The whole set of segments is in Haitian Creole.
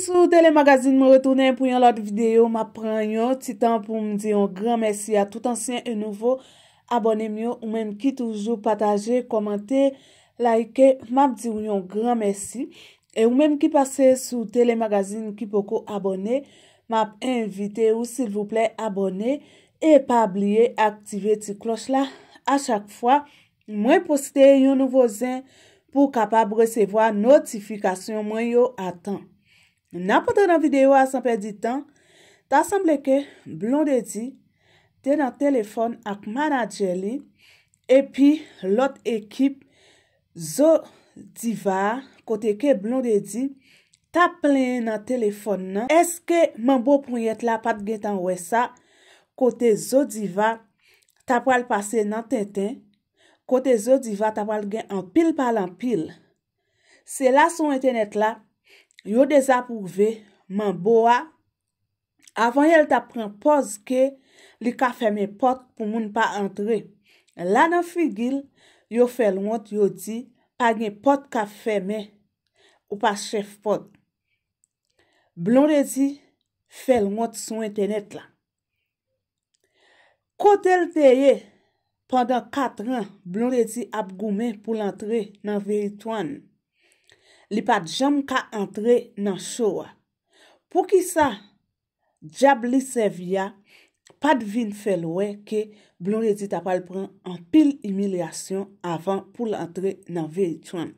sou telemagazin mwen retounen pou yon lot videyo, map pran yon titan pou mwen diyon gran mersi a tout ansyen e nouvo, abonem yon ou menm ki toujou pataje, komante, laike, map diyon gran mersi, e ou menm ki pase sou telemagazin ki poko abonem, map invite ou sil vouple abonem, e pa ablie aktive ti kloch la a chak fwa, mwen poste yon nouvo zin pou kapab resevo a notifikasyon mwen yon atan. Na pote nan videyo a sanpe di tan, ta sanble ke blon de di, te nan telefon ak manajeli, epi lot ekip zo diva, kote ke blon de di, ta plen nan telefon nan. Eske manbo pou yet la pat gen tan wesa, kote zo diva, ta pal pase nan ten ten, kote zo diva, ta pal gen an pil pal an pil. Se la son internet la, Yo deza pou kve, man bo a, avan yel ta pren poz ke li ka feme pot pou moun pa antre. La nan figil, yo fel wot yo di, pa gen pot ka feme ou pa chef pot. Blon re di, fel wot sou internet la. Kotel teye, pandan katran, blon re di ap gome pou lantre nan veyitwan. Li pat jam ka antre nan chowa. Pou ki sa, diab li se via, pat vin felwe ke Blonedi tapal pran an pil emilyasyon avan pou l'antre nan vey chwan.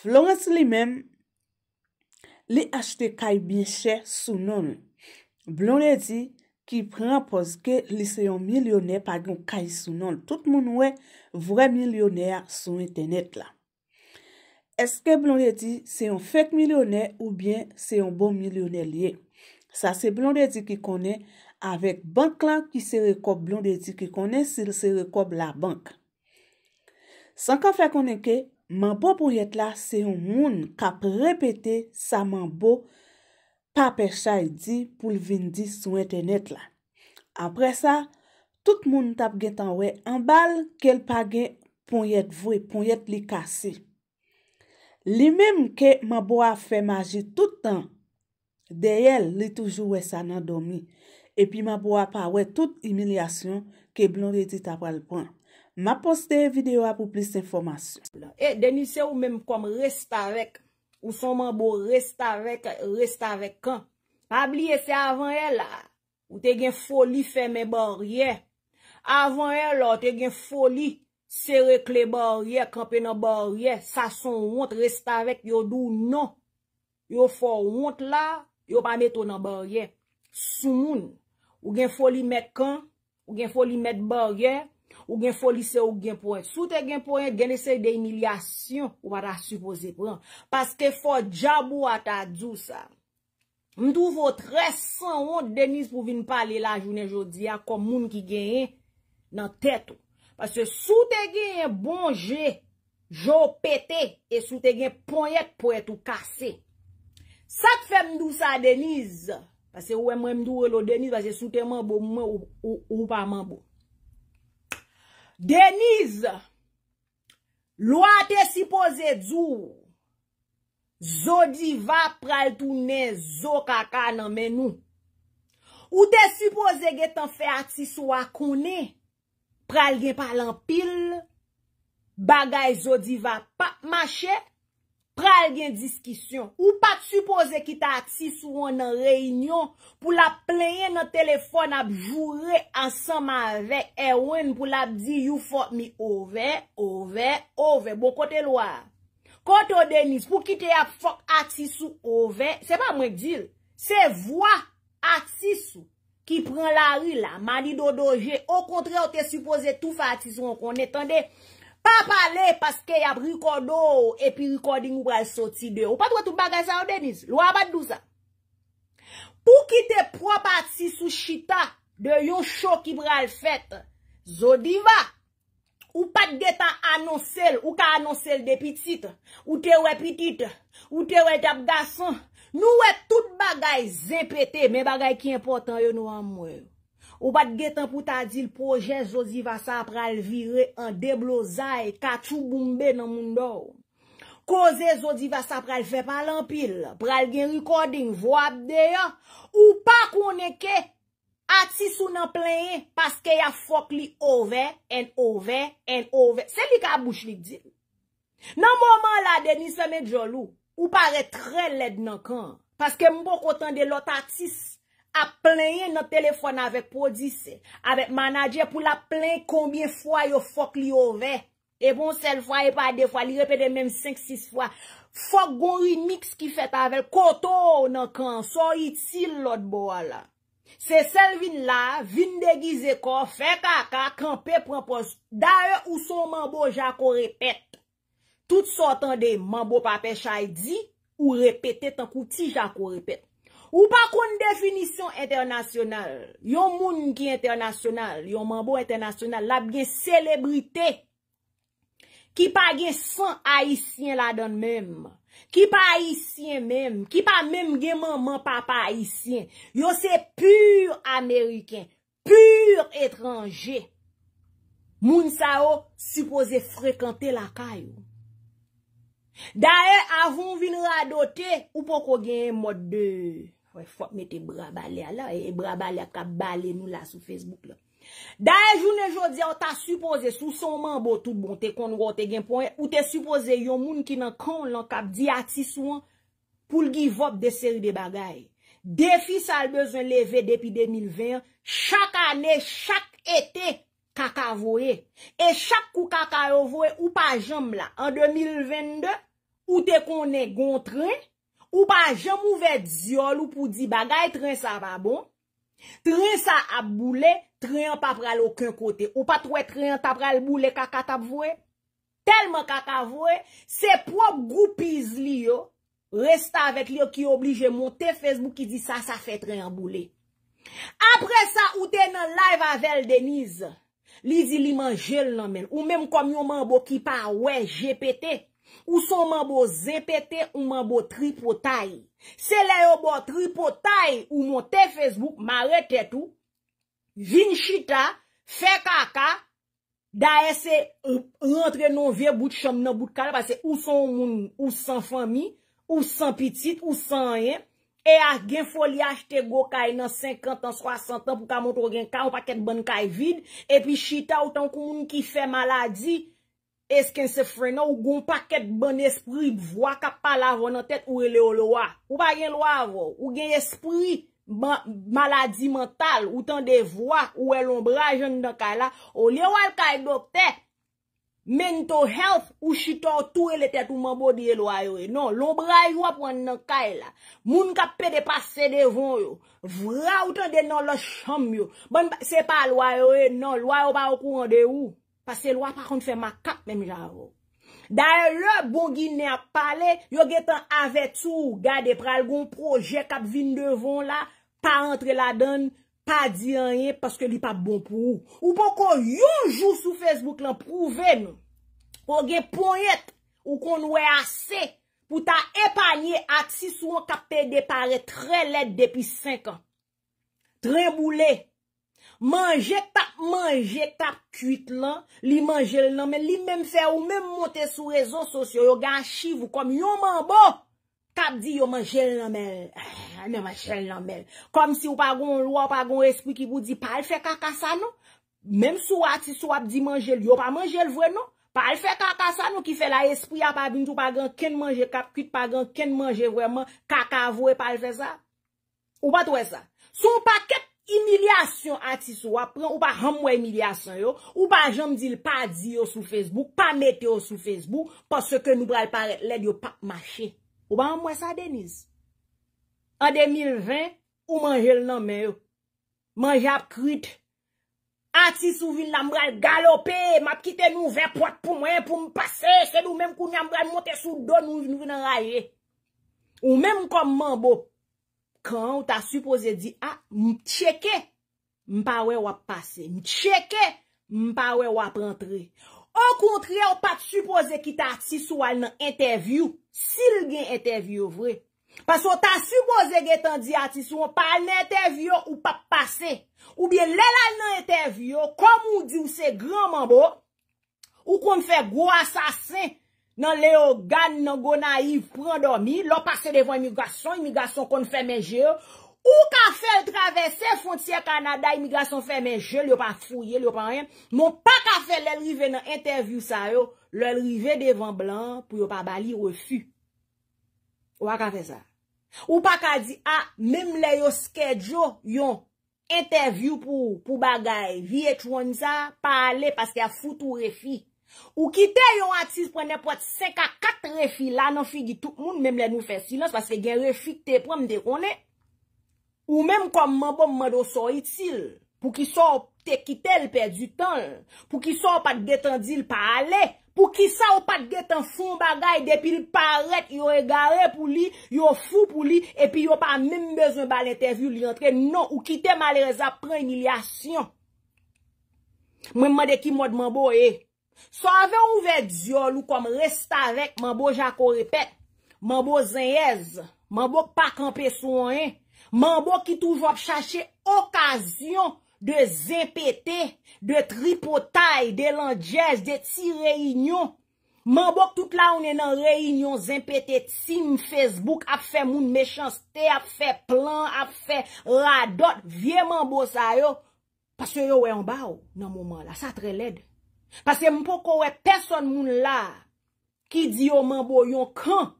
Florence li men, li achte kay bin chè sunon. Blonedi ki pran pos ke li se yon milyonè pag yon kay sunon. Tout moun we vre milyonè sou internet la. Eske blon de di se yon fèk milyonè ou bien se yon bon milyonè liye? Sa se blon de di ki konè avèk bank la ki se rekob blon de di ki konè sil se rekob la bank. San ka fèk konè ke, man bo pou yet la se yon moun kap repete sa man bo pa pe chay di pou l vin di sou internet la. Apre sa, tout moun tap gen tanwe an bal ke l pa gen pou yet vwe pou yet li kase. Li mèm ke mèm bo a fè magi tout tan, deyèl li toujou wè sa nan domi. E pi mèm bo a pa wè tout imilyasyon ke blon rejit apalpon. Ma poste videyo a pou plis informasyon. E denise ou mèm kom rest avèk, ou son mèm bo rest avèk, rest avèk kan. Pabliye se avèn yè e la, ou te gen foli fè mèm bon riyè. Avèn yè e la, te gen foli Se re kle barye, kanpe nan barye, sa son ont, resta vek yo dou nan. Yo fò ont la, yo pa meto nan barye. Sou moun, ou gen foli met kan, ou gen foli met barye, ou gen foli se ou gen poen. Sou te gen poen, gen ese de emilyasyon ou pa ta supose pran. Paske fò djabou a ta djou sa. Mdou fò tre san ont Denis pou vin pale la jounen jodi, a kom moun ki genye nan tetou. Pase sou te gen bonje, jou pete, e sou te gen ponyet pou etou kase. Sa te fe mdou sa Deniz? Pase ouwe mdou ouwe lo Deniz, pase sou te manbo, ou ou pa manbo. Deniz, lwa te sipoze dzu, zo diva pral tou ne, zo kaka nan men nou. Ou te sipoze gen tan fe ati sou akone, ou te sipoze gen tan fe ati sou akone, pral gen palan pil, bagay zodi va pa mache, pral gen diskisyon. Ou pa t'supose ki ta ati sou an an reynyon pou la plenye nan telefon ap joure ansanman vek ewen pou la di you fok mi ove, ove, ove. Bo kote lo a, kote o Denis pou kite a fok ati sou ove, se pa mwen dil, se vwa ati sou. Ki pren la ri la, mani do doje. Ou kontre ou te supose tou fatison kon etende. Pa pale, paske yap rikodo, epi rikodi nou bral soti de. Ou patwa tout bagajan ou deniz, lwa bat dou sa. Pou ki te propati sou chita, de yon chok ki bral fet, zo diva. Ou pat de ta anonsel, ou ka anonsel de pitit. Ou te we pitit, ou te we tap gason. Nou e tout bagay zepete, men bagay ki important yo nou amwe. Ou bat getan pou ta di l proje Zodivasa pral vire an deblozay katou gombe nan moun do. Koze Zodivasa pral fe palampil, pral gen rekoding voap deya. Ou pa koneke ati sou nan plenye paske ya fok li over and over and over. Se li ka abouche li di. Nan mouman la deni seme djolou. Ou pare tre led nan kan. Paske mbo koton de lot atis. Apleye not telefone avek podise. Avek manajer pou lapleye kombien fwa yo fok li ove. E bon sel fwa e pa de fwa li repede menm 5-6 fwa. Fok goun yon mix ki fete avek koto nan kan. So iti lot boa la. Se sel vin la, vin degize ko, fe kaka, kanpe propoz. Da yo ou son manboja ko repete. Tout sotan de manbo pape chaydi ou repete tankou ti jako repete. Ou pa kon definisyon internasyonal. Yon moun ki internasyonal, yon manbo internasyonal, lap gen selebrite ki pa gen san haisyen la don menm. Ki pa haisyen menm, ki pa menm gen manman papa haisyen. Yo se pur ameryken, pur etranje. Moun sa yo supose frekante la kayo. Da e avon vin radote, ou poko gen yon mod de, fok met e bra bale a la, e bra bale a kap bale nou la sou Facebook la. Da e jounen jodi, ou ta suppose sou sonman bo tout bon, te kon wote gen poen, ou te suppose yon moun ki nan kon lan kap di ati souan pou lgi vop de seri de bagay. Defi sa lbezen leve depi 2021, chak ane, chak ete. Kakavoye, e chak kou kakayovoye, ou pa jom la, an 2022, ou te konen gon tren, ou pa jom ouve diol ou pou di bagay tren sa va bon, tren sa ap boule, tren pa pral okon kote, ou pa troye tren tap pral boule kakat ap voye, telman kakavoye, sepwa goupiz li yo, resta avet li yo ki oblige monte Facebook ki di sa, sa fe tren boule. Apre sa, ou te nan live avel Deniz, Li zi li man jel nan men, ou menm kom yon man bo ki pa we jepete, ou son man bo zepete, ou man bo tripotay. Se le yon bo tripotay, ou montè Facebook, ma retè tou, vin chita, fe kaka, da ese rentre non ve, bout chom nan bout kal, ou son moun, ou son fami, ou son pitit, ou son yen. E a gen foli a jte go kay nan 50 an, 60 an pou ka montro gen ka, ou pa ket ban kay vide. E pi chita ou tan kon moun ki fe maladi, esken se frena ou gon pa ket ban espri vwa ka pala vwa nan tet ou e leo loa. Ou pa gen loa vwa, ou gen espri maladi mental, ou tan de vwa, ou e lombra jan nan kay la, ou leo al kay dokte. Mento health ou chiton tou e le tetou mambodi e lwa yo e. Non, lombra yo ap wane nan kay la. Moun kap pe de pase devon yo. Vra ou tan de nan lo chom yo. Bon, se pa lwa yo e, non, lwa yo pa wakou an de ou. Pase lwa pa kon se makap men mi javou. Da e le, bon gine ap pale, yo getan avet sou. Gade pral gon proje kap vin devon la, pa entre la dene. pa di anye, paske li pa bon pou ou. Ou pou kon yonjou sou Facebook lan, prouve nou, pou gen pou et, ou kon nou e ase, pou ta epanye ati, sou an kapte depare, tre let depi 5 an. Tre mou le, manje tap, manje tap, kuit lan, li manje le nan, men li menm se, ou menm monte sou rezon sosyo, yo gachev, ou kom yonman bo, kap di yo manjel nanmel, ane ah, manjel nanmel, kom si ou pa gon lwa, ou pa gon espri ki bou di, pa al fe kaka sa nou, menm sou ati sou ap di manjel, yo pa manjel vwe nou, pa al fe kaka sa nou, ki fe la espri apabint, ou pa gen ken manje kap, ki te pa gen ken manje vwe, man kaka vwe, pa al fe sa, ou pa touwe sa, sou pa ket emilyasyon ati sou ap, ou pa hamwe emilyasyon yo, ou pa jom di lpa di yo sou Facebook, pa mete yo sou Facebook, pas se ke nou pral paret, lè di yo pa machin, Ou ba an mwen sa Deniz? An 2020, ou manje l nan men yo. Manje ap krit. Ati sou vin nan mwen galope. Mat kite nou ve pot pou mwen pou mwen pase. Se nou menm kou ni ambran monte sou do nou vin nan raye. Ou menm kou mwen mwen bo. Kan ou ta suppose di, a, ah, mwen cheke mwen pa we wap pase. Mwen cheke mwen pa we wap entre. Ou kontre ou pat supoze ki ta artis ou al nan interview, sil gen interview vre. Pas ou ta supoze gen tan di artis ou an pa al nan interview ou pa pase. Ou bien lè la nan interview, kom ou di ou se granman bo, ou kon fè gwo asasen nan lè ou gan nan gwo naiv pran dormi, lò pase devon imigrasyon, imigrasyon kon fè menje ou, Ou ka fèl travesè fontyè Kanada, imigrasyon fè menjè, li yo pa fouye, li yo pa anèm, moun pa ka fè lèl rive nan interview sa yo, lèl rive devan blan pou yo pa bali refu. Ou a ka fè sa? Ou pa ka di, ah, a, mèm lè yo skedjo yon interview pou bagay, vi etwoun sa, pa ale, paske a foutou refi. Ou ki te yon atis prene pot 5 a 4 refi, la nan figi tout moun mèm lè nou fè silans, paske gen refi te prom de konè. Ou menm kom manbo mman do so itil, pou ki so te kite l perdi tan, pou ki so pat getan di l pale, pou ki so pat getan son bagay depi l paret, yo regare pou li, yo fou pou li, epi yo pa menm bezon ba l interview li rentre, non, ou kite malereza pren il yasyon. Menm man de ki mod manbo e, so ave ouve diol ou kom resta vek, manbo jako repet, manbo zayez, manbo pa kampe son en. Man bok ki touvo ap chache okasyon de zepete, de tripotay, de landjez, de ti reynyon. Man bok tout la ou ne nan reynyon, zepete, tim, facebook, ap fe moun mechanste, ap fe plan, ap fe radot, vie man bok sa yo. Pase yo wey anba ou nan mouman la, sa tre led. Pase m pou kowe person moun la ki di yo man bok yon khan.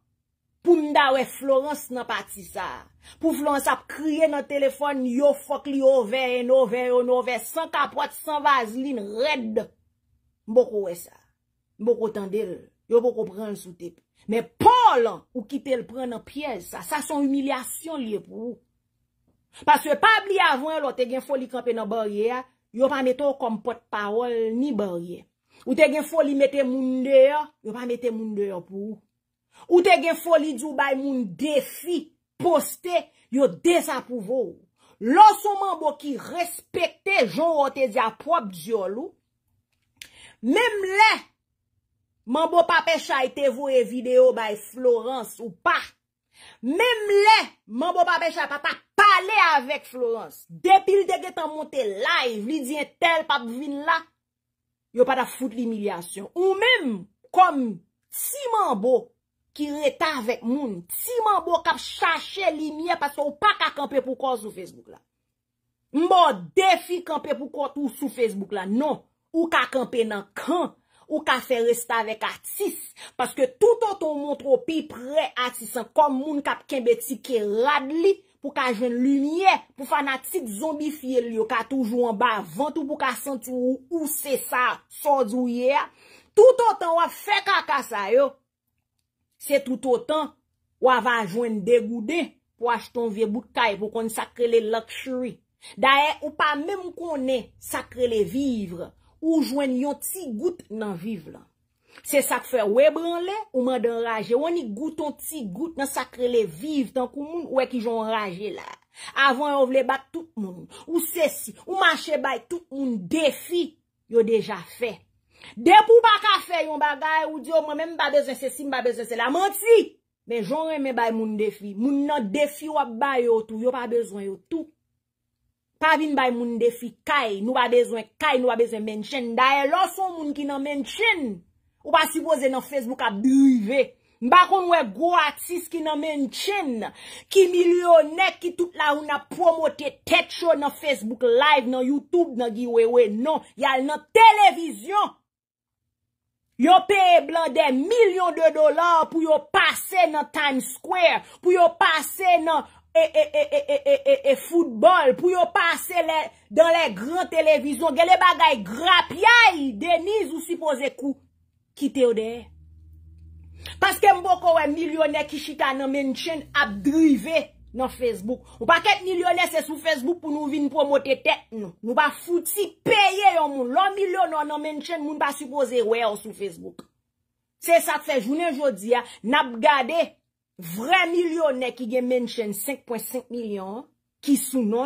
Pou mda wè Florence nan pati sa. Pou Florence ap kriye nan telefon, yo fok li o ven, eno ven, eno ven, san kapot, san vazilin, red. Mbok wè sa. Mbok wotan del. Yo mbok wopren sou tip. Men Paul ou ki pel pren nan piye sa, sa son humilyasyon liye pou. Paswe pa bli avwen lo, te gen foli kampen nan barye, yo pa meto kom pot parol ni barye. Ou te gen foli meten moun deyo, yo pa meten moun deyo pou. Ou te gen foli djou bay moun defi poste, yo desapouvo. Loso manbo ki respekte jorote di aprop diolou, mem le, manbo pa pechay te vo e video bay Florence ou pa, mem le, manbo pa pechay pa pa pale avek Florence, depil de gen tan monte live, li diyen tel pa pvin la, yo pa ta foute li milasyon. Ou mem, kom si manbo, Ki reta vek moun. Si man bo kap chache li miye. Pase ou pa ka kampe pou kon sou Facebook la. Mbo defi kampe pou kon tou sou Facebook la. Non. Ou ka kampe nan kan. Ou ka fe resta vek atis. Pase ke tout an ton moun tropi pre atisan. Kom moun kap kenbe ti kerad li. Pou ka jen li miye. Pou fanatik zombi fye li yo. Ou ka toujou an ba vantou pou ka sentou ou se sa. Sò djou ye. Tout an ton wap fe kaka sa yo. Se tout otan, w ava jwen degoude pou ashton vie boute kay pou kon sakre le lakshiri. Da e, ou pa menm konen sakre le vivre, ou jwen yon ti gout nan vivre la. Se sakfe webran le, ou man den raje. Ou ni gouton ti gout nan sakre le vivre tan kou moun, ou e ki jon raje la. Avon yo vle bat tout moun. Ou se si, ou manche bay tout moun defi yo deja fey. De pou pa ka fe yon bagay ou di yo oh, mwen mwen mwen pa bezwen se sim, mwen mwen mwen mwen se la manti Men joun reme bay moun defi Moun nan defi wak bay yo tou, yo pa bezwen yo tou Pa vin bay moun defi kaj, nou pa bezwen kaj, nou pa bezwen menchen Daye lò son moun ki nan menchen Ou pa si boze nan Facebook a bivye Mbakon wè gwo atis ki nan menchen Ki milyonè ki tout la ou na promote tet show nan Facebook live nan YouTube nan giwewe Non, yal nan televizyon Yo pay blan de milyon de dolar pou yo pase nan Times Square, pou yo pase nan e-e-e-e-e-e-e-e-e-e-e-e-e-e-e-e-futbol, pou yo pase nan le gran televizyon. Gè le bagay grap ya yi, Deniz ou suppose kou kite ou de? Paske mbo ko we milyonè ki chika nan menchen ap driveye. Nan Facebook. Ou pa ket milyonè se sou Facebook pou nou vin promote tek non. nou. Nou pa fouti peye yon moun. Lon milyonè yon nan menchen moun pa suppose wè yon sou Facebook. Se sa te se, jounen jodi ya, nap gade vre milyonè ki gen menchen 5.5 milyon, ki sou non.